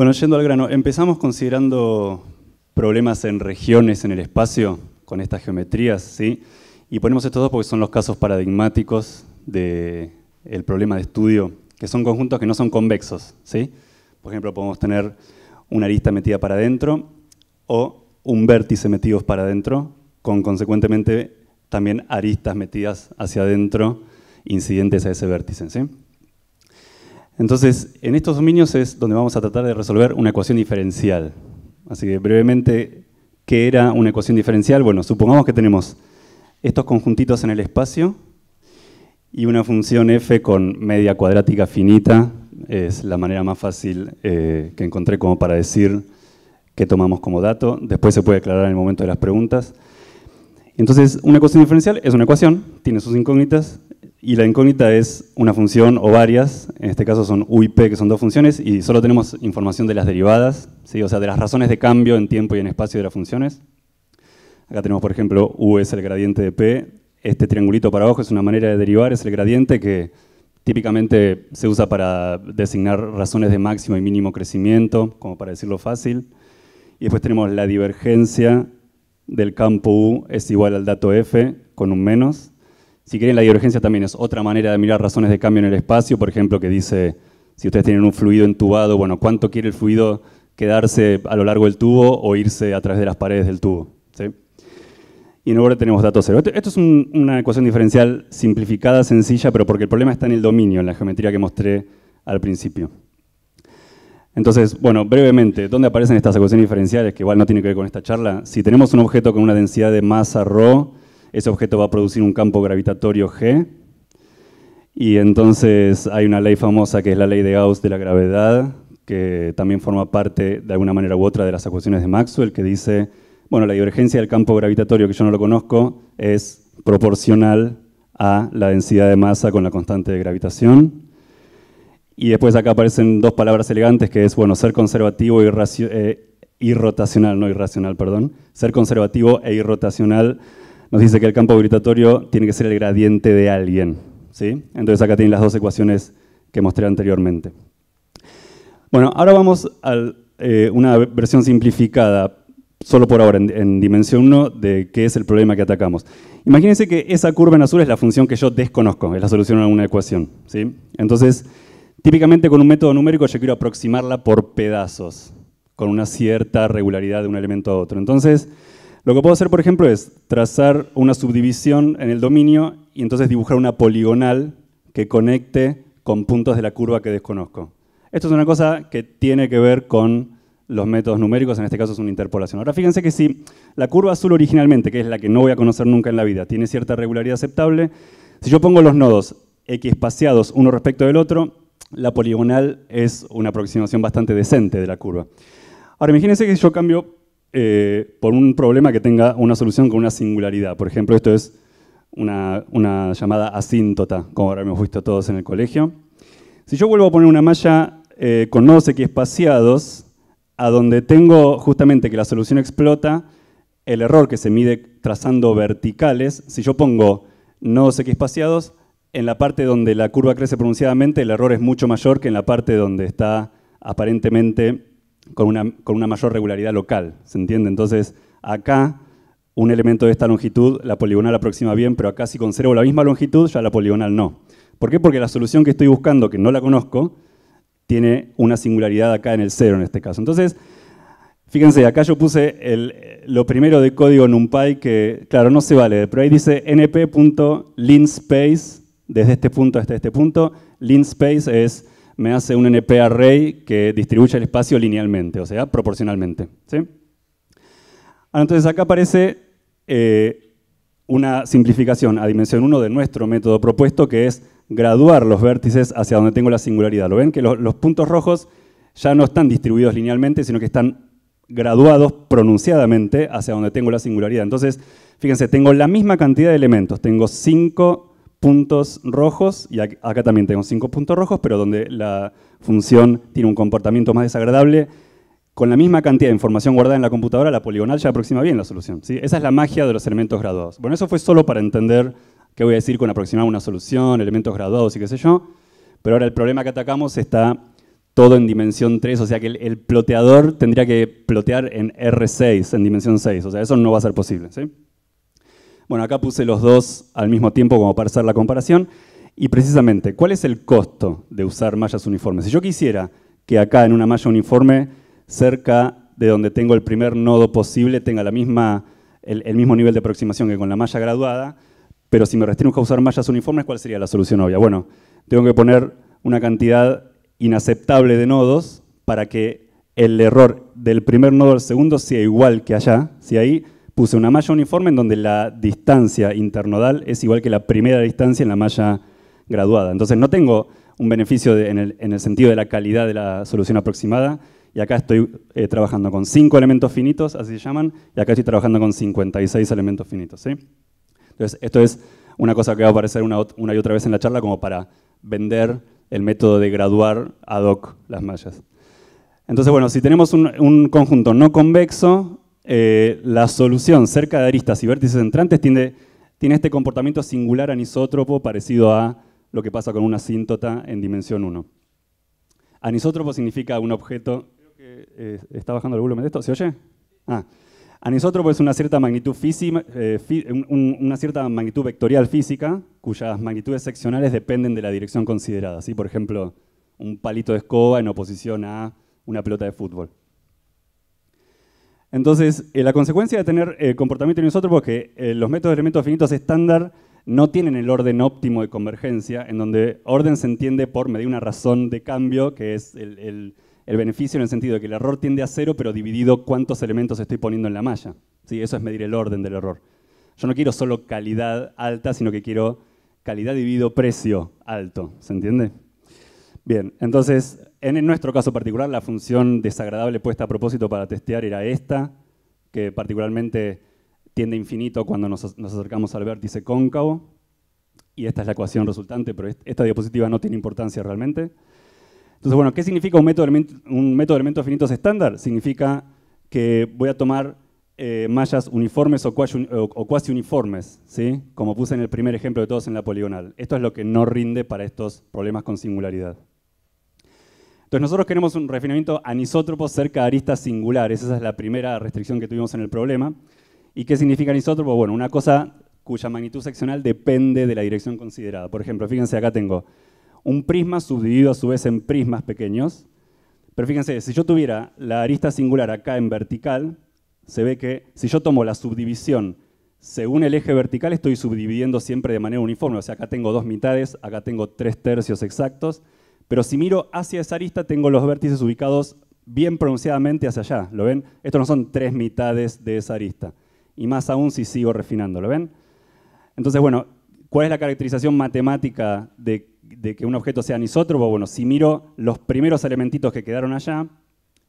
Bueno, yendo al grano, empezamos considerando problemas en regiones, en el espacio, con estas geometrías, ¿sí? Y ponemos estos dos porque son los casos paradigmáticos del problema de estudio, que son conjuntos que no son convexos, ¿sí? Por ejemplo, podemos tener una arista metida para adentro o un vértice metido para adentro, con consecuentemente también aristas metidas hacia adentro incidentes a ese vértice, ¿sí? Entonces, en estos dominios es donde vamos a tratar de resolver una ecuación diferencial. Así que brevemente, ¿qué era una ecuación diferencial? Bueno, supongamos que tenemos estos conjuntitos en el espacio y una función f con media cuadrática finita, es la manera más fácil eh, que encontré como para decir qué tomamos como dato. Después se puede aclarar en el momento de las preguntas. Entonces, una ecuación diferencial es una ecuación, tiene sus incógnitas, y la incógnita es una función o varias, en este caso son U y P, que son dos funciones, y solo tenemos información de las derivadas, o sea, de las razones de cambio en tiempo y en espacio de las funciones. Acá tenemos, por ejemplo, U es el gradiente de P, este triangulito para abajo es una manera de derivar, es el gradiente que típicamente se usa para designar razones de máximo y mínimo crecimiento, como para decirlo fácil. Y después tenemos la divergencia del campo U es igual al dato F con un menos, si quieren, la divergencia también es otra manera de mirar razones de cambio en el espacio, por ejemplo, que dice, si ustedes tienen un fluido entubado, bueno, ¿cuánto quiere el fluido quedarse a lo largo del tubo o irse a través de las paredes del tubo? Y en tenemos datos cero. Esto, es una ecuación diferencial simplificada, sencilla, pero porque el problema está en el dominio, en la geometría que mostré al principio. Entonces, bueno, brevemente, ¿dónde aparecen estas ecuaciones diferenciales? Que igual no tiene que ver con esta charla. Si tenemos un objeto con una densidad de masa ρ ese objeto va a producir un campo gravitatorio G. Y entonces hay una ley famosa que es la ley de Gauss de la gravedad, que también forma parte de alguna manera u otra de las ecuaciones de Maxwell, que dice, bueno, la divergencia del campo gravitatorio, que yo no lo conozco, es proporcional a la densidad de masa con la constante de gravitación. Y después acá aparecen dos palabras elegantes, que es, bueno, ser conservativo y eh, irrotacional, no irracional, perdón, ser conservativo e irrotacional nos dice que el campo gravitatorio tiene que ser el gradiente de alguien. ¿sí? Entonces acá tienen las dos ecuaciones que mostré anteriormente. Bueno, ahora vamos a eh, una versión simplificada, solo por ahora, en, dimensión 1, de qué es el problema que atacamos. Imagínense que esa curva en azul es la función que yo desconozco, es la solución a una ecuación. ¿sí? Entonces, típicamente con un método numérico yo quiero aproximarla por pedazos, con una cierta regularidad de un elemento a otro. Entonces, lo que puedo hacer, por ejemplo, es trazar una subdivisión en el dominio y entonces dibujar una poligonal que conecte con puntos de la curva que desconozco. Esto es una cosa que tiene que ver con los métodos numéricos, en este caso es una interpolación. Ahora fíjense que si la curva azul originalmente, que es la que no voy a conocer nunca en la vida, tiene cierta regularidad aceptable, si yo pongo los nodos x espaciados uno respecto del otro, la poligonal es una aproximación bastante decente de la curva. Ahora imagínense que si yo cambio eh, por un problema que tenga una solución con una singularidad. Por ejemplo, esto es una, llamada asíntota, como ahora hemos visto todos en el colegio. Si yo vuelvo a poner una malla eh, con nodos x espaciados, a donde tengo justamente que la solución explota, el error que se mide trazando verticales, si yo pongo nodos x espaciados, en la parte donde la curva crece pronunciadamente, el error es mucho mayor que en la parte donde está aparentemente con una, mayor regularidad local, ¿se entiende? Entonces, acá un elemento de esta longitud, la poligonal aproxima bien, pero acá si conservo la misma longitud, ya la poligonal no. ¿Por qué? Porque la solución que estoy buscando, que no la conozco, tiene una singularidad acá en el cero en este caso. Entonces, fíjense, acá yo puse lo primero de código NumPy que, claro, no se vale, pero ahí dice np.linspace, desde este punto hasta este punto, linspace es me hace un NP array que distribuye el espacio linealmente, o sea, proporcionalmente. Ah, entonces acá aparece eh, una simplificación a dimensión 1 de nuestro método propuesto, que es graduar los vértices hacia donde tengo la singularidad. ¿Lo ven? Que los, puntos rojos ya no están distribuidos linealmente, sino que están graduados pronunciadamente hacia donde tengo la singularidad. Entonces, fíjense, tengo la misma cantidad de elementos, tengo 5 puntos rojos, y acá también tengo cinco puntos rojos, pero donde la función tiene un comportamiento más desagradable, con la misma cantidad de información guardada en la computadora, la poligonal ya aproxima bien la solución. ¿sí? Esa es la magia de los elementos graduados. Bueno, eso fue solo para entender qué voy a decir con aproximar una solución, elementos graduados y qué sé yo, pero ahora el problema que atacamos está todo en dimensión 3, o sea que el, el ploteador tendría que plotear en R6, en dimensión 6, o sea, eso no va a ser posible. ¿sí? Bueno, acá puse los dos al mismo tiempo como para hacer la comparación. Y precisamente, ¿cuál es el costo de usar mallas uniformes? Si yo quisiera que acá en una malla uniforme, cerca de donde tengo el primer nodo posible, tenga el, mismo nivel de aproximación que con la malla graduada, pero si me restringo a usar mallas uniformes, ¿cuál sería la solución obvia? Bueno, tengo que poner una cantidad inaceptable de nodos para que el error del primer nodo al segundo sea igual que allá, si ahí puse una malla uniforme en donde la distancia internodal es igual que la primera distancia en la malla graduada. Entonces no tengo un beneficio en, el, sentido de la calidad de la solución aproximada, y acá estoy eh, trabajando con 5 elementos finitos, así se llaman, y acá estoy trabajando con 56 elementos finitos. Entonces esto es una cosa que va a aparecer una, y otra vez en la charla como para vender el método de graduar ad hoc las mallas. Entonces, bueno, si tenemos un conjunto no convexo, eh, la solución cerca de aristas y vértices entrantes tiene, este comportamiento singular anisótropo parecido a lo que pasa con una asíntota en dimensión 1. Anisótropo significa un objeto... Creo que, eh, ¿Está bajando el volumen de esto? ¿Se oye? Ah. Anisótropo es una cierta magnitud, eh, vectorial física cuyas magnitudes seccionales dependen de la dirección considerada. Por ejemplo, un palito de escoba en oposición a una pelota de fútbol. Entonces, eh, la consecuencia de tener eh, el comportamiento nosotros es que eh, los métodos de elementos finitos estándar no tienen el orden óptimo de convergencia, en donde orden se entiende por medir una razón de cambio, que es el, beneficio en el sentido de que el error tiende a cero, pero dividido cuántos elementos estoy poniendo en la malla. ¿Sí? Eso es medir el orden del error. Yo no quiero solo calidad alta, sino que quiero calidad dividido precio alto. ¿Se entiende? Bien, entonces en nuestro caso particular, la función desagradable puesta a propósito para testear era esta, que particularmente tiende a infinito cuando nos, acercamos al vértice cóncavo, y esta es la ecuación resultante, pero esta diapositiva no tiene importancia realmente. Entonces, bueno, ¿qué significa un método, de elementos finitos estándar? Significa que voy a tomar eh, mallas uniformes o cuasi, uniformes, como puse en el primer ejemplo de todos en la poligonal. Esto es lo que no rinde para estos problemas con singularidad. Entonces nosotros queremos un refinamiento anisótropo cerca de aristas singulares, esa es la primera restricción que tuvimos en el problema. ¿Y qué significa anisótropo? Bueno, una cosa cuya magnitud seccional depende de la dirección considerada. Por ejemplo, fíjense, acá tengo un prisma subdividido a su vez en prismas pequeños, pero fíjense, si yo tuviera la arista singular acá en vertical, se ve que si yo tomo la subdivisión según el eje vertical, estoy subdividiendo siempre de manera uniforme. O sea, acá tengo dos mitades, acá tengo tres tercios exactos, pero si miro hacia esa arista, tengo los vértices ubicados bien pronunciadamente hacia allá. ¿Lo ven? Estos no son tres mitades de esa arista. Y más aún si sigo refinando. ¿Lo ven? Entonces, bueno, ¿cuál es la caracterización matemática de, que un objeto sea anisótropo? Bueno, si miro los primeros elementitos que quedaron allá,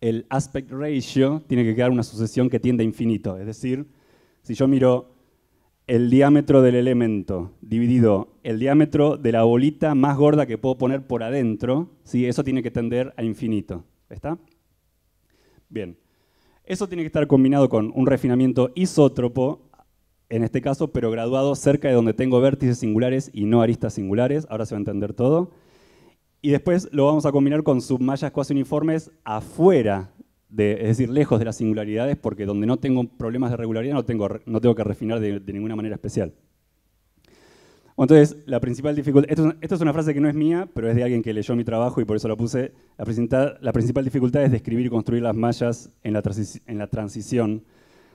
el aspect ratio tiene que quedar una sucesión que tiende a infinito. Es decir, si yo miro el diámetro del elemento dividido el diámetro de la bolita más gorda que puedo poner por adentro, eso tiene que tender a infinito. ¿Está? Bien. Eso tiene que estar combinado con un refinamiento isótropo, en este caso, pero graduado cerca de donde tengo vértices singulares y no aristas singulares. Ahora se va a entender todo. Y después lo vamos a combinar con submallas cuasi uniformes afuera es decir, lejos de las singularidades, porque donde no tengo problemas de regularidad no tengo, no tengo que refinar de, ninguna manera especial. Entonces, la principal dificultad, esto, es una frase que no es mía, pero es de alguien que leyó mi trabajo y por eso la puse, la, principal, la principal dificultad es describir y construir las mallas en la, transición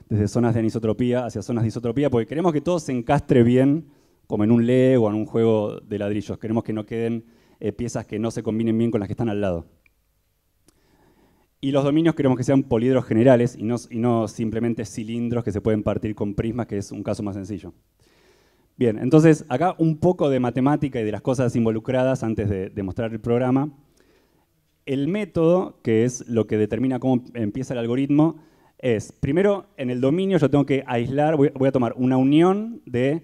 desde zonas de anisotropía hacia zonas de isotropía, porque queremos que todo se encastre bien, como en un Lego o en un juego de ladrillos, queremos que no queden eh, piezas que no se combinen bien con las que están al lado. Y los dominios queremos que sean poliedros generales y no, simplemente cilindros que se pueden partir con prismas, que es un caso más sencillo. Bien, entonces acá un poco de matemática y de las cosas involucradas antes de, demostrar mostrar el programa. El método, que es lo que determina cómo empieza el algoritmo, es, primero, en el dominio yo tengo que aislar, voy a tomar una unión de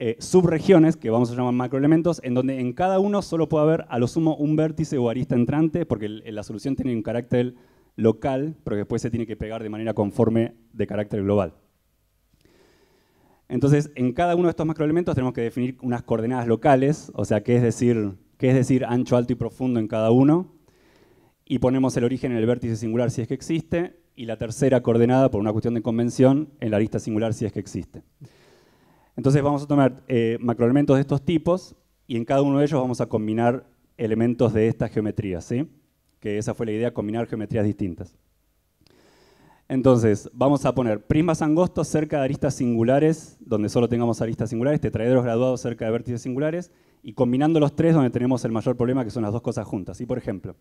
eh, subregiones, que vamos a llamar macroelementos, en donde en cada uno solo puede haber a lo sumo un vértice o arista entrante, porque la solución tiene un carácter local, pero después se tiene que pegar de manera conforme de carácter global. Entonces, en cada uno de estos macroelementos tenemos que definir unas coordenadas locales, o sea, qué es decir, qué es decir ancho, alto y profundo en cada uno, y ponemos el origen en el vértice singular si es que existe, y la tercera coordenada, por una cuestión de convención, en la arista singular si es que existe. Entonces vamos a tomar eh, macroelementos de estos tipos y en cada uno de ellos vamos a combinar elementos de esta geometría. ¿sí? Que esa fue la idea, combinar geometrías distintas. Entonces, vamos a poner prismas angostos cerca de aristas singulares, donde solo tengamos aristas singulares, tetraedros graduados cerca de vértices singulares, y combinando los tres donde tenemos el mayor problema, que son las dos cosas juntas. Y por ejemplo,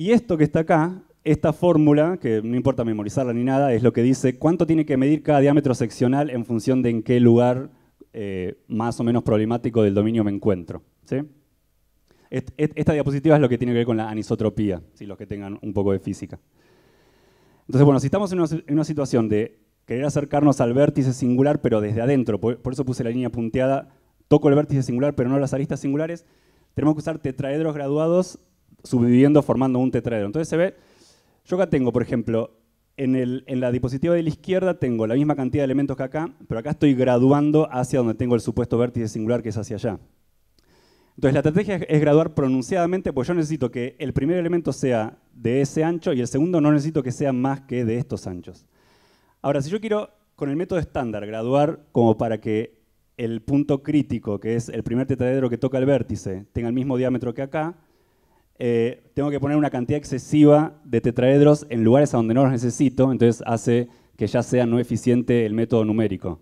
y esto que está acá, esta fórmula, que no importa memorizarla ni nada, es lo que dice cuánto tiene que medir cada diámetro seccional en función de en qué lugar eh, más o menos problemático del dominio me encuentro. esta diapositiva es lo que tiene que ver con la anisotropía, si los que tengan un poco de física. Entonces, bueno, si estamos en una, situación de querer acercarnos al vértice singular, pero desde adentro, por eso puse la línea punteada, toco el vértice singular, pero no las aristas singulares, tenemos que usar tetraedros graduados subviviendo, formando un tetraedro. Entonces se ve, yo acá tengo, por ejemplo, en, la diapositiva de la izquierda tengo la misma cantidad de elementos que acá, pero acá estoy graduando hacia donde tengo el supuesto vértice singular, que es hacia allá. Entonces la estrategia es, graduar pronunciadamente, porque yo necesito que el primer elemento sea de ese ancho y el segundo no necesito que sea más que de estos anchos. Ahora, si yo quiero con el método estándar graduar como para que el punto crítico, que es el primer tetraedro que toca el vértice, tenga el mismo diámetro que acá, eh, tengo que poner una cantidad excesiva de tetraedros en lugares a donde no los necesito, entonces hace que ya sea no eficiente el método numérico,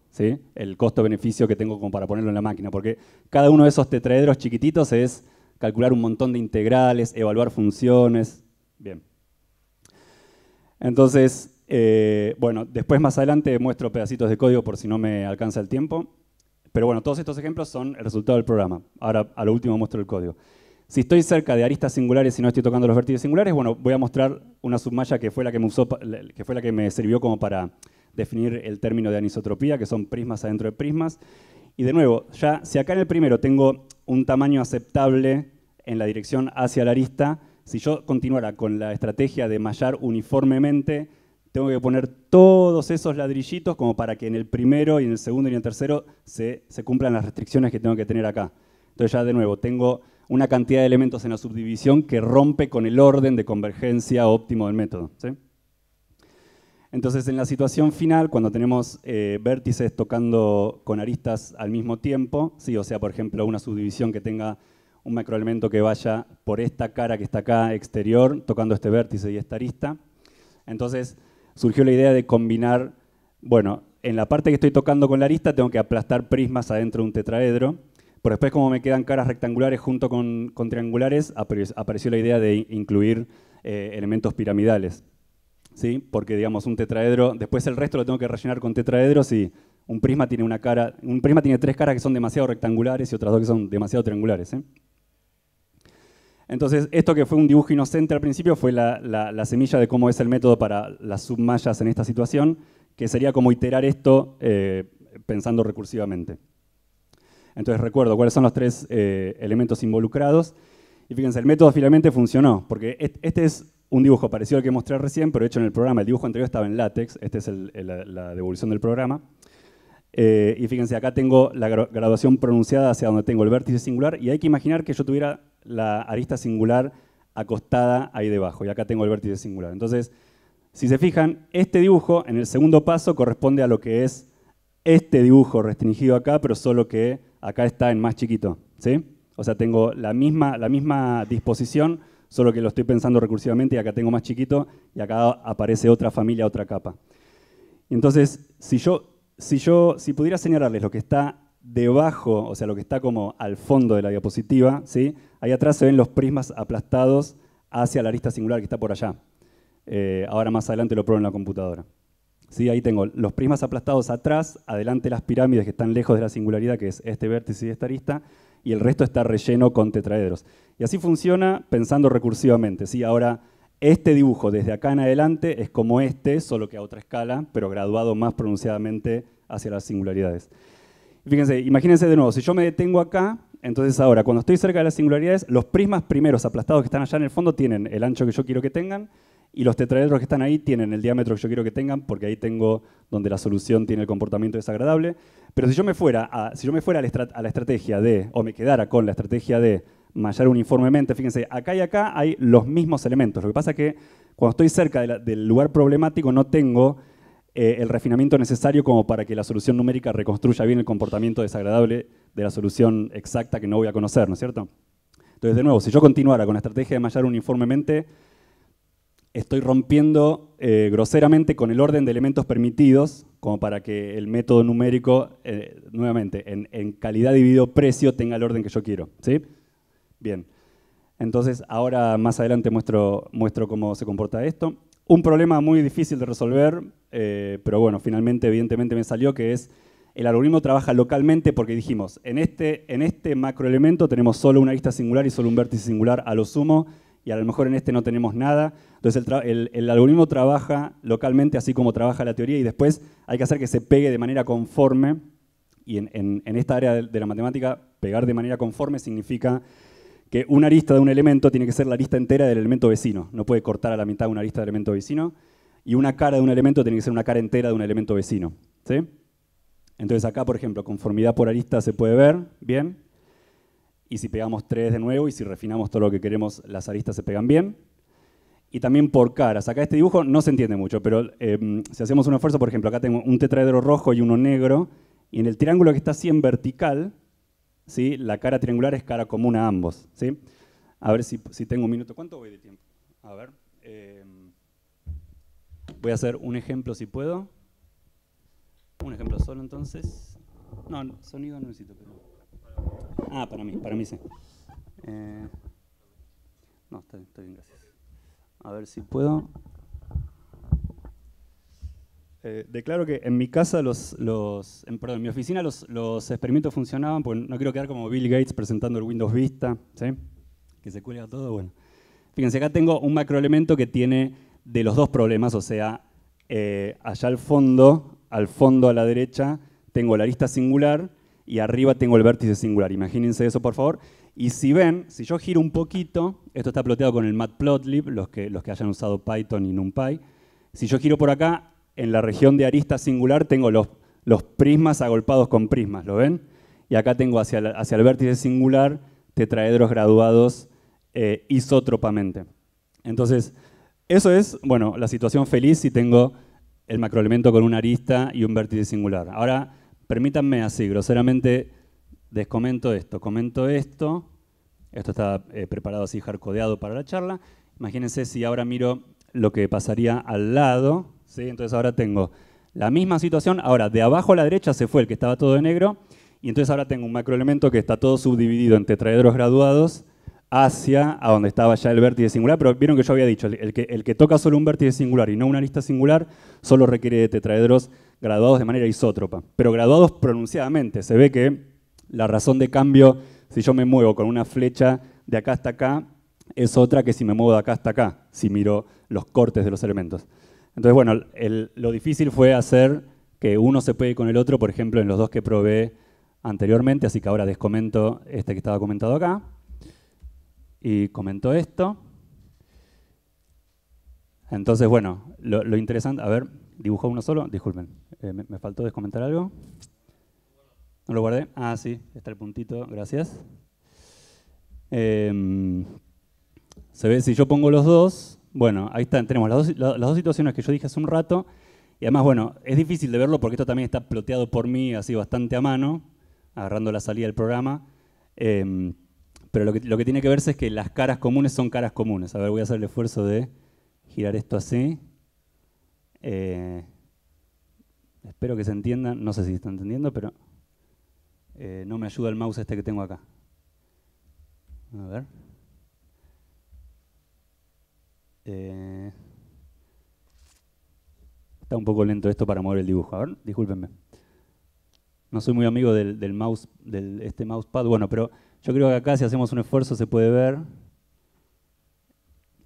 el costo-beneficio que tengo como para ponerlo en la máquina, porque cada uno de esos tetraedros chiquititos es calcular un montón de integrales, evaluar funciones, bien. Entonces, eh, bueno, después más adelante muestro pedacitos de código por si no me alcanza el tiempo, pero bueno, todos estos ejemplos son el resultado del programa. Ahora a lo último muestro el código. Si estoy cerca de aristas singulares y no estoy tocando los vértices singulares, bueno, voy a mostrar una submalla que fue la que me, usó, que fue la que me sirvió como para definir el término de anisotropía, que son prismas adentro de prismas. Y de nuevo, ya si acá en el primero tengo un tamaño aceptable en la dirección hacia la arista, si yo continuara con la estrategia de mallar uniformemente, tengo que poner todos esos ladrillitos como para que en el primero y en el segundo y en el tercero se, se cumplan las restricciones que tengo que tener acá. Entonces ya de nuevo, tengo una cantidad de elementos en la subdivisión que rompe con el orden de convergencia óptimo del método. Entonces, en la situación final, cuando tenemos eh, vértices tocando con aristas al mismo tiempo, ¿sí? o sea, por ejemplo, una subdivisión que tenga un macroelemento que vaya por esta cara que está acá exterior, tocando este vértice y esta arista, entonces surgió la idea de combinar, bueno, en la parte que estoy tocando con la arista tengo que aplastar prismas adentro de un tetraedro, pero después, como me quedan caras rectangulares junto con, con triangulares, apareció la idea de incluir eh, elementos piramidales. ¿Sí? Porque, digamos, un tetraedro, después el resto lo tengo que rellenar con tetraedros y un prisma tiene una cara, un prisma tiene tres caras que son demasiado rectangulares y otras dos que son demasiado triangulares. ¿eh? Entonces, esto que fue un dibujo inocente al principio fue la, semilla de cómo es el método para las submallas en esta situación, que sería como iterar esto eh, pensando recursivamente. Entonces recuerdo cuáles son los tres eh, elementos involucrados. Y fíjense, el método finalmente funcionó, porque este es un dibujo parecido al que mostré recién, pero hecho en el programa. El dibujo anterior estaba en látex, esta es la devolución del programa. Eh, y fíjense, acá tengo la graduación pronunciada hacia donde tengo el vértice singular, y hay que imaginar que yo tuviera la arista singular acostada ahí debajo, y acá tengo el vértice singular. Entonces, si se fijan, este dibujo en el segundo paso corresponde a lo que es este dibujo restringido acá, pero solo que acá está en más chiquito, ¿sí? O sea, tengo la misma, la misma disposición, solo que lo estoy pensando recursivamente y acá tengo más chiquito y acá aparece otra familia, otra capa. Entonces, si yo, si yo, si pudiera señalarles lo que está debajo, o sea, lo que está como al fondo de la diapositiva, ¿sí? Ahí atrás se ven los prismas aplastados hacia la arista singular que está por allá. Eh, ahora más adelante lo pruebo en la computadora. Sí, ahí tengo los prismas aplastados atrás, adelante las pirámides que están lejos de la singularidad, que es este vértice y esta arista, y el resto está relleno con tetraedros. Y así funciona pensando recursivamente. ¿sí? Ahora, este dibujo desde acá en adelante es como este, solo que a otra escala, pero graduado más pronunciadamente hacia las singularidades. Fíjense, imagínense de nuevo, si yo me detengo acá, entonces ahora, cuando estoy cerca de las singularidades, los prismas primeros aplastados que están allá en el fondo tienen el ancho que yo quiero que tengan, y los tetraedros que están ahí tienen el diámetro que yo quiero que tengan, porque ahí tengo donde la solución tiene el comportamiento desagradable. Pero si yo me fuera a, si yo me fuera a la, estrategia de, o me quedara con la estrategia de mallar uniformemente, fíjense, acá y acá hay los mismos elementos. Lo que pasa es que cuando estoy cerca del lugar problemático no tengo eh, el refinamiento necesario como para que la solución numérica reconstruya bien el comportamiento desagradable de la solución exacta que no voy a conocer, ¿no es cierto? Entonces, de nuevo, si yo continuara con la estrategia de mallar uniformemente, estoy rompiendo eh, groseramente con el orden de elementos permitidos, como para que el método numérico, eh, nuevamente, en, calidad dividido precio tenga el orden que yo quiero. ¿sí? Bien, entonces ahora más adelante muestro, muestro cómo se comporta esto. Un problema muy difícil de resolver, eh, pero bueno, finalmente evidentemente me salió que es el algoritmo trabaja localmente porque dijimos, en este, en este macroelemento tenemos solo una lista singular y solo un vértice singular a lo sumo, y a lo mejor en este no tenemos nada. Entonces el, algoritmo trabaja localmente así como trabaja la teoría y después hay que hacer que se pegue de manera conforme y en, esta área de, la matemática pegar de manera conforme significa que una arista de un elemento tiene que ser la arista entera del elemento vecino, no puede cortar a la mitad una arista del elemento vecino y una cara de un elemento tiene que ser una cara entera de un elemento vecino. Entonces acá, por ejemplo, conformidad por arista se puede ver, bien, y si pegamos tres de nuevo y si refinamos todo lo que queremos, las aristas se pegan bien. Y también por caras. Acá este dibujo no se entiende mucho, pero em, si hacemos un esfuerzo, por ejemplo, acá tengo un tetraedro rojo y uno negro, y en el triángulo que está así en vertical, ¿sí? la cara triangular es cara común a ambos. ¿sí? A ver si, tengo un minuto. ¿Cuánto voy de tiempo? A ver. Em, voy a hacer un ejemplo si puedo. Un ejemplo solo entonces. No, sonido no necesito, pero... Ah, para mí, para mí sí. Eh, no, está bien, gracias. A ver si puedo. Eh, declaro que en mi casa los, en, mi oficina los, experimentos funcionaban, porque no quiero quedar como Bill Gates presentando el Windows Vista, ¿sí? Que se cuelga todo, bueno. Fíjense, acá tengo un macroelemento que tiene de los dos problemas, o sea, eh, allá al fondo, al fondo a la derecha, tengo la lista singular y arriba tengo el vértice singular. Imagínense eso, por favor. Y si ven, si yo giro un poquito, esto está ploteado con el matplotlib, los que, los que hayan usado Python y NumPy. Si yo giro por acá, en la región de arista singular tengo los, los prismas agolpados con prismas, ¿lo ven? Y acá tengo hacia el, hacia el vértice singular tetraedros graduados eh, isótropamente. Entonces, eso es, bueno, la situación feliz si tengo el macroelemento con una arista y un vértice singular. Ahora, permítanme así, groseramente, descomento esto, comento esto, esto está eh, preparado así, jarcodeado para la charla, imagínense si ahora miro lo que pasaría al lado, ¿sí? entonces ahora tengo la misma situación, ahora de abajo a la derecha se fue el que estaba todo de negro, y entonces ahora tengo un macroelemento que está todo subdividido en tetraedros graduados hacia a donde estaba ya el vértice singular, pero vieron que yo había dicho, el que, el que toca solo un vértice singular y no una lista singular, solo requiere de tetraedros graduados de manera isótropa, pero graduados pronunciadamente. Se ve que la razón de cambio, si yo me muevo con una flecha de acá hasta acá, es otra que si me muevo de acá hasta acá, si miro los cortes de los elementos. Entonces, bueno, lo difícil fue hacer que uno se pegue con el otro, por ejemplo, en los dos que probé anteriormente, así que ahora descomento este que estaba comentado acá, y comento esto. Entonces, bueno, lo, lo interesante, a ver, dibujó uno solo, disculpen, eh, me, faltó descomentar algo. No lo guardé. Ah, sí, está el puntito, gracias. Em, se ve, si yo pongo los dos, bueno, ahí está, tenemos las dos, situaciones que yo dije hace un rato. Y además, bueno, es difícil de verlo porque esto también está ploteado por mí, así bastante a mano, agarrando la salida del programa. Em, pero lo que, lo que tiene que verse es que las caras comunes son caras comunes. A ver, voy a hacer el esfuerzo de girar esto así. Eh, espero que se entiendan, no sé si está entendiendo, pero eh, no me ayuda el mouse este que tengo acá. A ver. Eh, está un poco lento esto para mover el dibujo. discúlpenme. No soy muy amigo del, mouse, del este mousepad. Bueno, pero yo creo que acá si hacemos un esfuerzo se puede ver.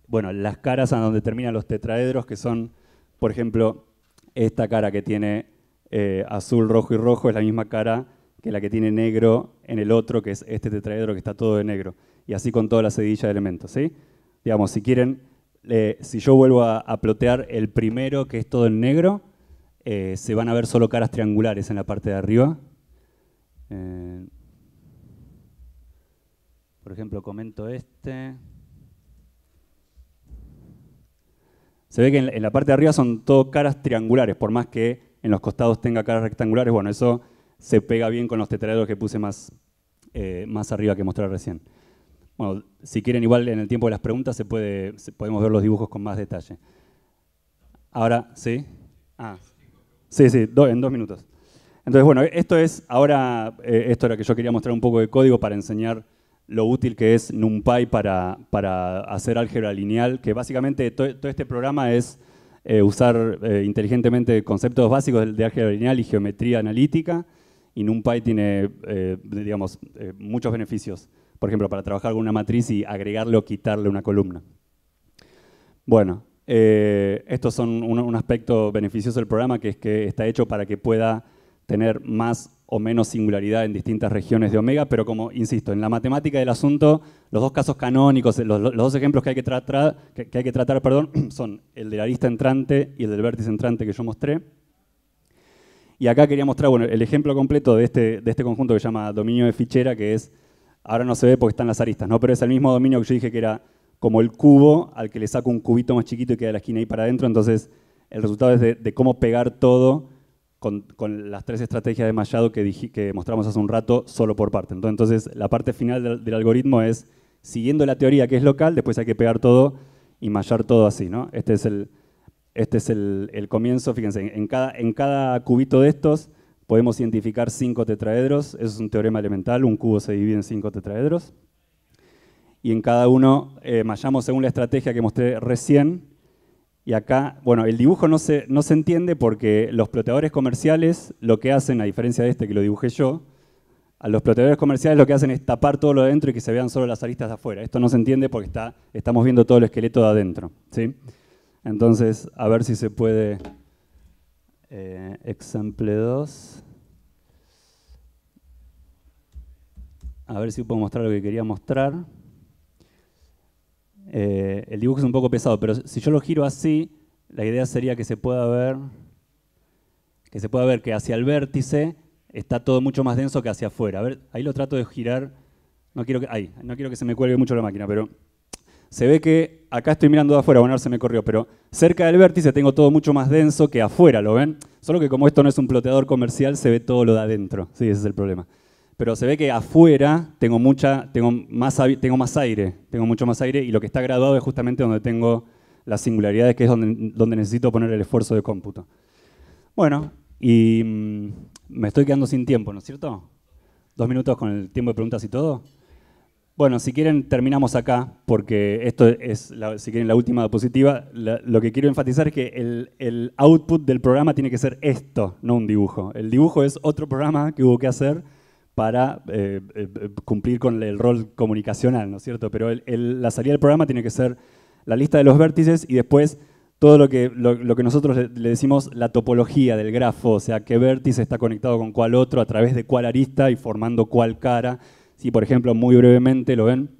Bueno, las caras a donde terminan los tetraedros, que son por ejemplo, esta cara que tiene eh, azul, rojo y rojo es la misma cara que la que tiene negro en el otro, que es este tetraedro que está todo de negro. Y así con toda la sedilla de elementos. ¿sí? Digamos, si quieren, eh, si yo vuelvo a, plotear el primero, que es todo en negro, eh, se van a ver solo caras triangulares en la parte de arriba. por ejemplo, comento este. Se ve que en la parte de arriba son todo caras triangulares, por más que en los costados tenga caras rectangulares. Bueno, eso se pega bien con los tetraedros que puse más, eh, más arriba que mostré recién. Bueno, si quieren, igual en el tiempo de las preguntas se puede, podemos ver los dibujos con más detalle. Ahora, ¿sí? Ah, sí, sí, en dos minutos. Entonces, bueno, esto es ahora, eh, esto era que yo quería mostrar un poco de código para enseñar lo útil que es NumPy para, para hacer álgebra lineal, que básicamente todo este programa es eh, usar eh, inteligentemente conceptos básicos de, álgebra lineal y geometría analítica, y NumPy tiene, eh, digamos, muchos beneficios. Por ejemplo, para trabajar con una matriz y agregarle o quitarle una columna. Bueno, estos son un, un aspecto beneficioso del programa, que es que está hecho para que pueda tener más o menos singularidad en distintas regiones de omega, pero como insisto, en la matemática del asunto, los dos casos canónicos, los, dos ejemplos que hay que, tratar, que, hay que tratar perdón, son el de la arista entrante y el del vértice entrante que yo mostré. Y acá quería mostrar el ejemplo completo de este, de este conjunto que se llama dominio de fichera, que es, ahora no se ve porque están las aristas, ¿no? pero es el mismo dominio que yo dije que era como el cubo al que le saco un cubito más chiquito y queda la esquina ahí para adentro, entonces el resultado es de cómo pegar todo con, las tres estrategias de mallado que, mostramos hace un rato, solo por parte. Entonces, la parte final del, algoritmo es, siguiendo la teoría que es local, después hay que pegar todo y mallar todo así. Este es este el, comienzo, fíjense, en cada, en cubito de estos podemos identificar cinco tetraedros, eso es un teorema elemental, un cubo se divide en cinco tetraedros, y en cada uno eh, mallamos según la estrategia que mostré recién, y acá, bueno, el dibujo no se, entiende porque los ploteadores comerciales lo que hacen, a diferencia de este que lo dibujé yo, a los ploteadores comerciales lo que hacen es tapar todo lo de adentro y que se vean solo las aristas de afuera. Esto no se entiende porque está, estamos viendo todo el esqueleto de adentro. ¿sí? Entonces, a ver si se puede... Eh, 2. A ver si puedo mostrar lo que quería mostrar. Eh, el dibujo es un poco pesado, pero si yo lo giro así, la idea sería que se pueda ver que se pueda ver que hacia el vértice está todo mucho más denso que hacia afuera. A ver, ahí lo trato de girar. No quiero que, ahí, no quiero que se me cuelgue mucho la máquina, pero se ve que acá estoy mirando de afuera, bueno, ahora se me corrió, pero cerca del vértice tengo todo mucho más denso que afuera, ¿lo ven? Solo que como esto no es un ploteador comercial, se ve todo lo de adentro. Sí, ese es el problema pero se ve que afuera tengo, mucha, tengo, más, tengo más aire, tengo mucho más aire y lo que está graduado es justamente donde tengo las singularidades, que es donde, necesito poner el esfuerzo de cómputo. Bueno, y mm, me estoy quedando sin tiempo, ¿no es cierto? Dos minutos con el tiempo de preguntas y todo. Bueno, si quieren terminamos acá, porque esto es, si quieren, la última diapositiva. lo que quiero enfatizar es que el, output del programa tiene que ser esto, no un dibujo. El dibujo es otro programa que hubo que hacer para eh, eh, eh, cumplir con el rol comunicacional, ¿no es cierto? Pero la salida del programa tiene que ser la lista de los vértices y después todo lo que, nosotros le, decimos la topología del grafo, o sea, qué vértice está conectado con cuál otro, a través de cuál arista y formando cuál cara. Si, por ejemplo, muy brevemente lo ven,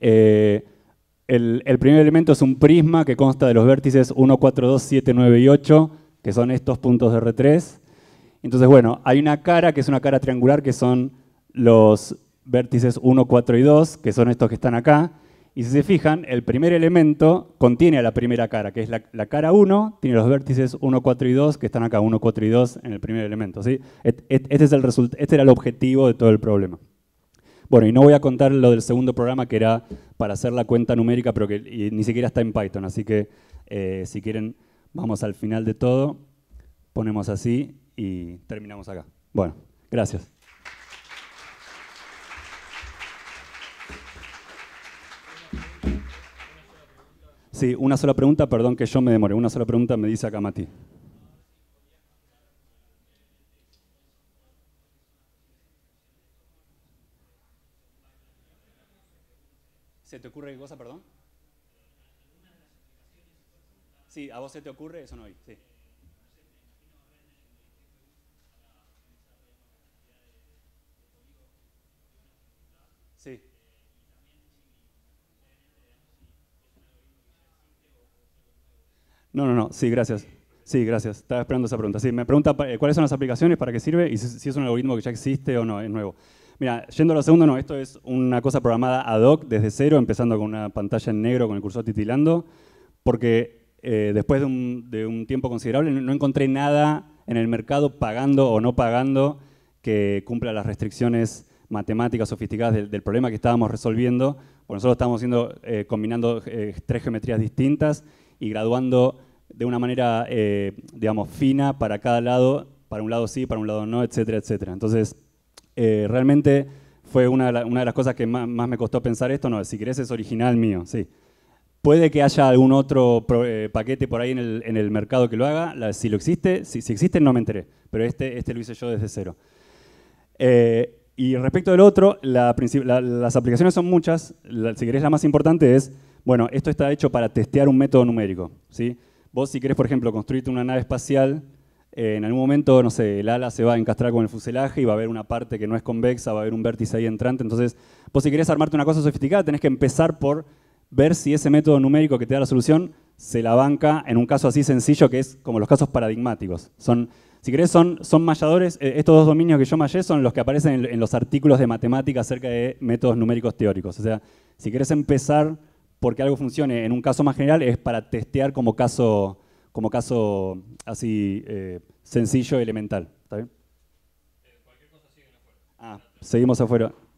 el, el, primer elemento es un prisma que consta de los vértices 1, 4, 2, 7, 9 y 8, que son estos puntos de R3. Entonces, bueno, hay una cara que es una cara triangular que son los vértices 1, 4 y 2, que son estos que están acá. Y si se fijan, el primer elemento contiene a la primera cara, que es la, cara 1, tiene los vértices 1, 4 y 2, que están acá, 1, 4 y 2 en el primer elemento. Este, este, era el objetivo de todo el problema. Bueno, y no voy a contar lo del segundo programa, que era para hacer la cuenta numérica, pero que ni siquiera está en Python, así que eh, si quieren, vamos al final de todo, ponemos así y terminamos acá. Bueno, gracias. Sí, una sola pregunta, perdón que yo me demore. Una sola pregunta me dice acá Mati. ¿Se te ocurre qué cosa, perdón? Sí, a vos se te ocurre, eso no hay. Sí. No, no, no, sí, gracias. Sí, gracias. Estaba esperando esa pregunta. Sí, me pregunta eh, cuáles son las aplicaciones, para qué sirve y si, es un algoritmo que ya existe o no, es nuevo. Mira, yendo a lo segundo, no, esto es una cosa programada ad hoc desde cero, empezando con una pantalla en negro con el cursor titilando, porque eh, después de un, tiempo considerable no, encontré nada en el mercado pagando o no pagando que cumpla las restricciones matemáticas sofisticadas del, problema que estábamos resolviendo. nosotros estábamos eh, combinando tres geometrías distintas y graduando de una manera, eh, digamos, fina para cada lado, para un lado sí, para un lado no, etcétera, etcétera. Entonces, eh, realmente fue una de, las cosas que más, me costó pensar esto, no, si querés es original mío, sí. Puede que haya algún otro eh, paquete por ahí en el, mercado que lo haga, si lo existe, si, si, existe no me enteré, pero este, este lo hice yo desde cero. y respecto del otro, las aplicaciones son muchas, si querés la más importante es bueno, esto está hecho para testear un método numérico. ¿sí? Vos si querés, por ejemplo, construirte una nave espacial, eh, en algún momento, no sé, el ala se va a encastrar con el fuselaje y va a haber una parte que no es convexa, va a haber un vértice ahí entrante. Entonces, vos si querés armarte una cosa sofisticada, tenés que empezar por ver si ese método numérico que te da la solución se la banca en un caso así sencillo que es como los casos paradigmáticos. si querés, son, son malladores, eh, estos dos dominios que yo mallé son los que aparecen en, en los artículos de matemática acerca de métodos numéricos teóricos. O sea, si querés empezar porque algo funcione en un caso más general es para testear como caso, como caso así eh, sencillo, elemental. ¿Está bien? Eh, cualquier cosa sigue afuera. Ah, seguimos afuera.